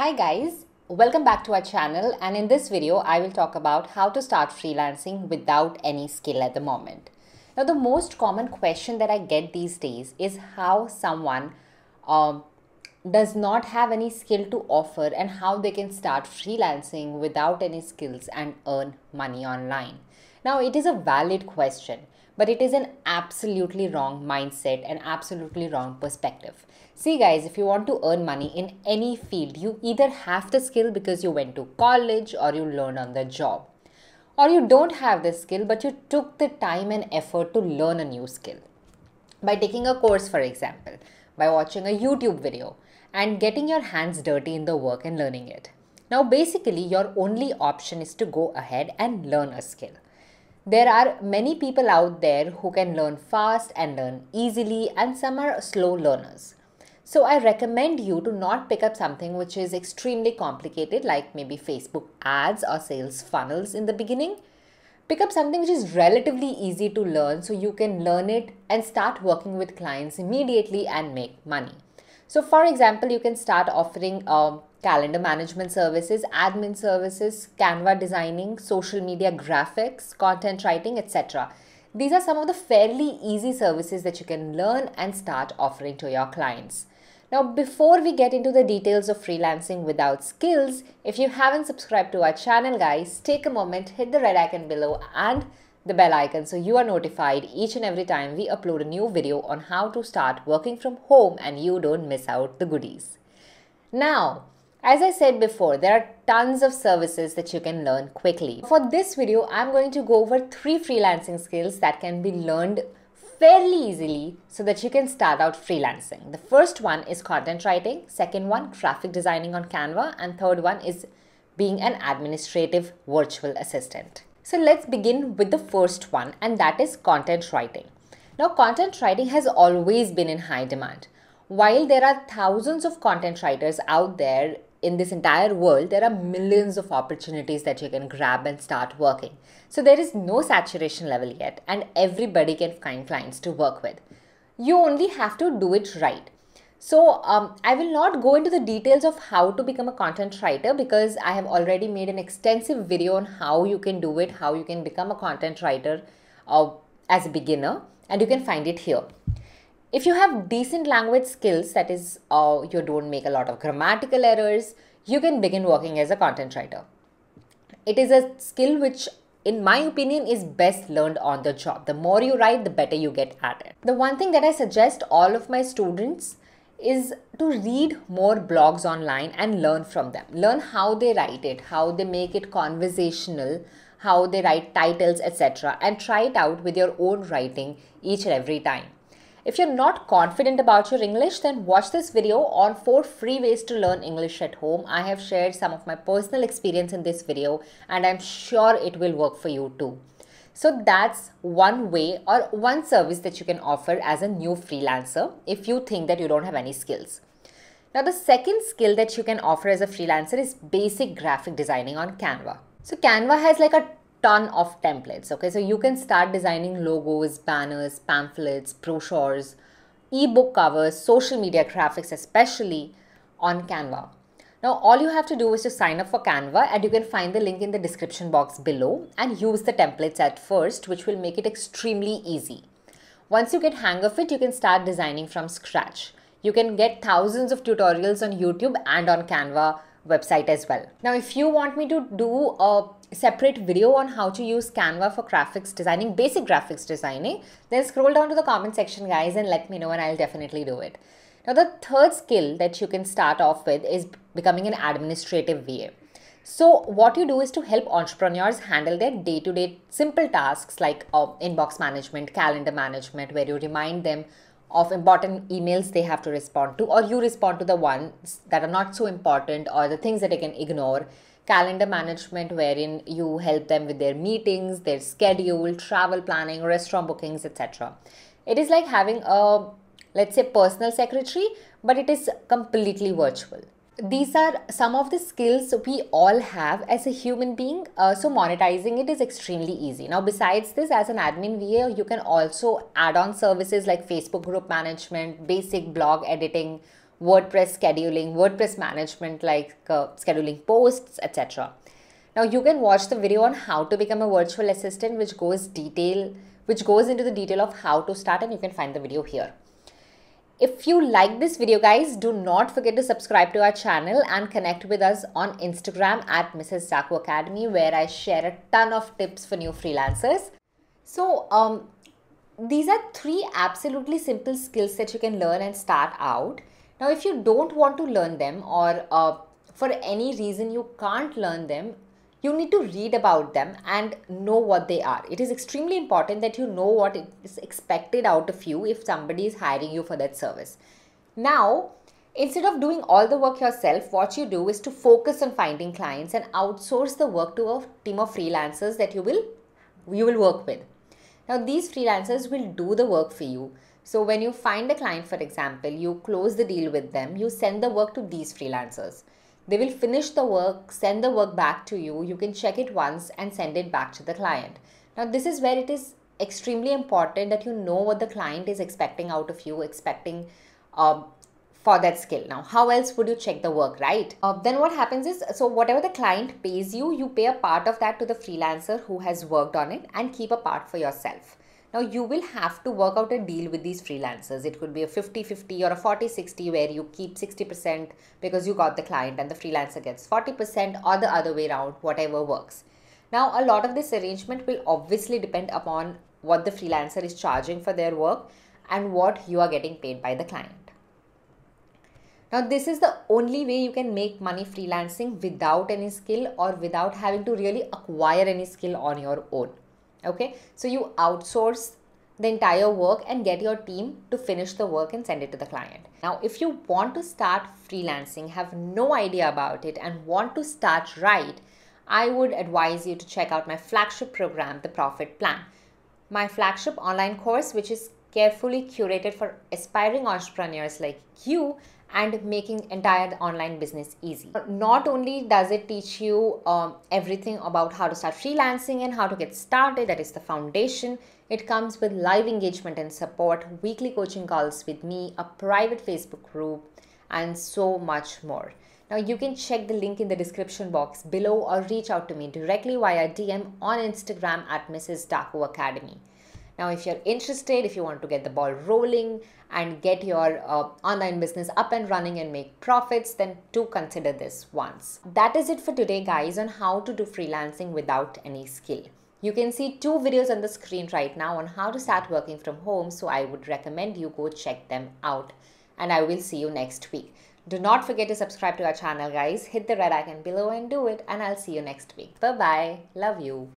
Hi guys, welcome back to our channel and in this video I will talk about how to start freelancing without any skill at the moment. Now the most common question that I get these days is how someone um, does not have any skill to offer and how they can start freelancing without any skills and earn money online. Now, it is a valid question, but it is an absolutely wrong mindset and absolutely wrong perspective. See, guys, if you want to earn money in any field, you either have the skill because you went to college or you learn on the job. Or you don't have the skill, but you took the time and effort to learn a new skill. By taking a course, for example, by watching a YouTube video, and getting your hands dirty in the work and learning it. Now, basically, your only option is to go ahead and learn a skill. There are many people out there who can learn fast and learn easily, and some are slow learners. So, I recommend you to not pick up something which is extremely complicated, like maybe Facebook ads or sales funnels in the beginning. Pick up something which is relatively easy to learn so you can learn it and start working with clients immediately and make money. So, for example, you can start offering um, calendar management services, admin services, Canva designing, social media graphics, content writing, etc. These are some of the fairly easy services that you can learn and start offering to your clients. Now, before we get into the details of freelancing without skills, if you haven't subscribed to our channel, guys, take a moment, hit the red icon below and the bell icon so you are notified each and every time we upload a new video on how to start working from home and you don't miss out the goodies. Now, as I said before, there are tons of services that you can learn quickly. For this video, I'm going to go over three freelancing skills that can be learned fairly easily so that you can start out freelancing. The first one is content writing, second one, graphic designing on Canva, and third one is being an administrative virtual assistant. So let's begin with the first one, and that is content writing. Now, content writing has always been in high demand. While there are thousands of content writers out there, in this entire world, there are millions of opportunities that you can grab and start working. So there is no saturation level yet, and everybody can find clients to work with. You only have to do it right. So um, I will not go into the details of how to become a content writer because I have already made an extensive video on how you can do it, how you can become a content writer uh, as a beginner, and you can find it here if you have decent language skills, that is, uh, you don't make a lot of grammatical errors, you can begin working as a content writer. It is a skill which, in my opinion, is best learned on the job. The more you write, the better you get at it. The one thing that I suggest all of my students is to read more blogs online and learn from them. Learn how they write it, how they make it conversational, how they write titles, etc., and try it out with your own writing each and every time. If you're not confident about your English, then watch this video on 4 free ways to learn English at home. I have shared some of my personal experience in this video and I'm sure it will work for you too. So that's one way or one service that you can offer as a new freelancer if you think that you don't have any skills. Now the second skill that you can offer as a freelancer is basic graphic designing on Canva. So Canva has like a ton of templates. Okay, so you can start designing logos, banners, pamphlets, brochures, ebook covers, social media graphics, especially on Canva. Now, all you have to do is to sign up for Canva and you can find the link in the description box below and use the templates at first, which will make it extremely easy. Once you get hang of it, you can start designing from scratch. You can get thousands of tutorials on YouTube and on Canva website as well. Now, if you want me to do a separate video on how to use Canva for graphics designing, basic graphics designing, then scroll down to the comment section guys and let me know and I'll definitely do it. Now the third skill that you can start off with is becoming an administrative VA. So what you do is to help entrepreneurs handle their day-to-day simple tasks like uh, inbox management, calendar management, where you remind them of important emails they have to respond to or you respond to the ones that are not so important or the things that they can ignore calendar management wherein you help them with their meetings, their schedule, travel planning, restaurant bookings, etc. It is like having a let's say personal secretary, but it is completely virtual these are some of the skills we all have as a human being uh, so monetizing it is extremely easy now besides this as an admin va you can also add on services like facebook group management basic blog editing WordPress scheduling, WordPress management like uh, scheduling posts, etc. Now you can watch the video on how to become a virtual assistant which goes detail which goes into the detail of how to start and you can find the video here. If you like this video guys, do not forget to subscribe to our channel and connect with us on Instagram at Mrs. Zaku Academy where I share a ton of tips for new freelancers. So um, these are three absolutely simple skills that you can learn and start out. Now, if you don't want to learn them or uh, for any reason you can't learn them, you need to read about them and know what they are. It is extremely important that you know what is expected out of you if somebody is hiring you for that service. Now, instead of doing all the work yourself, what you do is to focus on finding clients and outsource the work to a team of freelancers that you will you will work with. Now, these freelancers will do the work for you. So when you find a client, for example, you close the deal with them, you send the work to these freelancers. They will finish the work, send the work back to you. You can check it once and send it back to the client. Now, this is where it is extremely important that you know what the client is expecting out of you, expecting um, for that skill. Now, how else would you check the work, right? Uh, then what happens is, so whatever the client pays you, you pay a part of that to the freelancer who has worked on it and keep a part for yourself. Now you will have to work out a deal with these freelancers. It could be a 50-50 or a 40-60 where you keep 60% because you got the client and the freelancer gets 40% or the other way around, whatever works. Now a lot of this arrangement will obviously depend upon what the freelancer is charging for their work and what you are getting paid by the client. Now, this is the only way you can make money freelancing without any skill or without having to really acquire any skill on your own okay so you outsource the entire work and get your team to finish the work and send it to the client. Now, if you want to start freelancing, have no idea about it, and want to start right, I would advise you to check out my flagship program, The Profit Plan. My flagship online course, which is carefully curated for aspiring entrepreneurs like you and making entire online business easy. Not only does it teach you um, everything about how to start freelancing and how to get started, that is the foundation. It comes with live engagement and support, weekly coaching calls with me, a private Facebook group, and so much more. Now you can check the link in the description box below or reach out to me directly via DM on Instagram at Mrs. Daku Academy. Now, if you're interested, if you want to get the ball rolling and get your uh, online business up and running and make profits, then do consider this once. That is it for today, guys, on how to do freelancing without any skill. You can see two videos on the screen right now on how to start working from home. So I would recommend you go check them out and I will see you next week. Do not forget to subscribe to our channel guys. Hit the red icon below and do it and I'll see you next week. Bye bye. Love you.